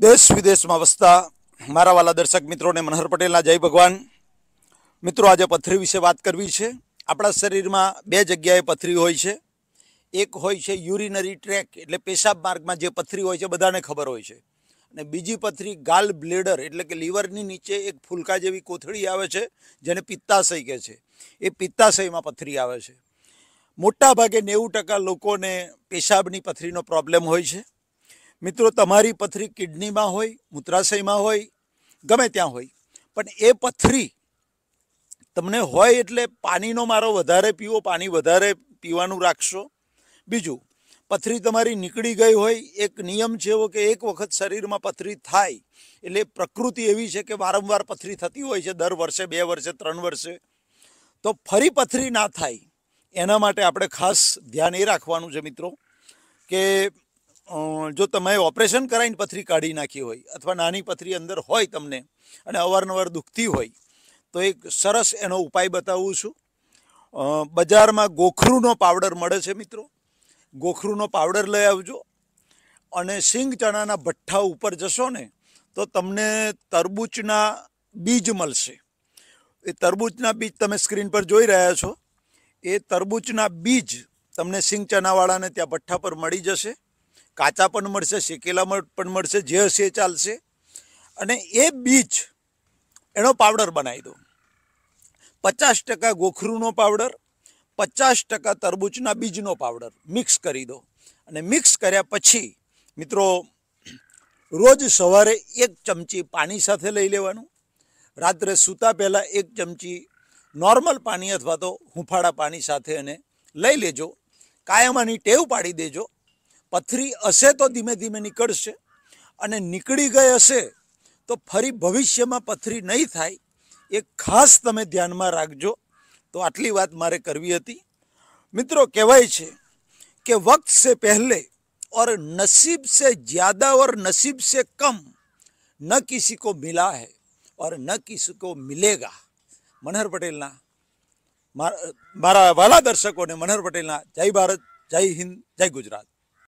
બે સ્વિદેશમાં અવસ્થા મારા વાલા દર્શક મિત્રોને મનહર પટેલના જય ભગવાન મિત્રો આજે પથરી વિશે વાત કરવી છે આપણા શરીરમાં બે જગ્યાએ પથરી હોય છે એક હોય છે યુરિનરી ટ્રેક એટલે પેશાબ માર્ગમાં જે પથરી હોય છે બધાને ખબર હોય છે અને બીજી પથરી ગલ બ્લેડર એટલે કે liver ની નીચે એક ફૂલકા જેવી કોથડી આવે છે જેને પિત્તાશય કહે છે એ પિત્તાશયમાં પથરી આવે છે મોટા ભાગે 90% લોકોને પેશાબની પથરીનો પ્રોબ્લેમ હોય છે મિત્રો તમારી પથરી કિડની માં હોય મૂત્રાશય માં હોય ગમે ત્યાં હોય પણ એ પથરી તમને હોય એટલે પાણી નો મારો વધારે પીવો પાણી વધારે પીવાનું રાખશો બીજું પથરી તમારી નીકળી ગઈ હોય એક નિયમ છે કે એક વખત શરીરમાં પથરી થાય એટલે પ્રકૃતિ એવી છે કે વારંવાર પથરી થતી હોય છે દર વર્ષે બે વર્ષે ત્રણ વર્ષે તો ફરી પથરી ના થાય એના માટે આપણે ખાસ ધ્યાન એ રાખવાનું છે મિત્રો કે જો તમે ઓપરેશન કરાવીને પથરી કાઢી નાખી હોય અથવા નાની પથરી અંદર હોય તમને અને અવારનવાર દુખતી હોય તો એક સરસ એનો ઉપાય બતાવું છું બજારમાં ગોખરુનો પાવડર મળે છે મિત્રો ગોખરુનો પાવડર લઈ આવજો અને સિંગ ચણાના ભઠ્ઠા ઉપર જશો ને તો તમને તરબૂચના બીજ મળશે એ તરબૂચના બીજ તમે સ્ક્રીન પર જોઈ રહ્યા છો એ તરબૂચના બીજ તમને સિંગ ચણાવાળાને ત્યાં ભઠ્ઠા પર મળી જશે કાચા પણ મળશે શેકેલા પણ મળશે જે હશે ચાલશે અને એ બીજ એનો પાવડર બનાવી દો 50% ગોખરુનો પાવડર 50% તરબુચના બીજનો પાવડર મિક્સ કરી દો અને મિક્સ કર્યા પછી મિત્રો રોજ સવારે એક ચમચી પાણી સાથે લઈ લેવાનું રાત્રે સૂતા પહેલા એક ચમચી નોર્મલ પાણી अथवा તો હુંફાળા પાણી સાથે અને લઈ લેજો કાયમની ટેવ પાડી દેજો पथरी हसे तो धीमे धीमे निकल से निकली गई हे तो फरी भविष्य में पथरी नहीं थाय खास तब ध्यान में राखजो तो आटली बात मार करी थी मित्रों कहवाये कि वक्त से पहले और नसीब से ज़्यादा और नसीब से कम न किसी को मिला है और न किसी को मिलेगा मनोहर पटेल मार, मारा वाला दर्शकों ने मनोहर पटेल जय भारत जय हिंद जय गुजरात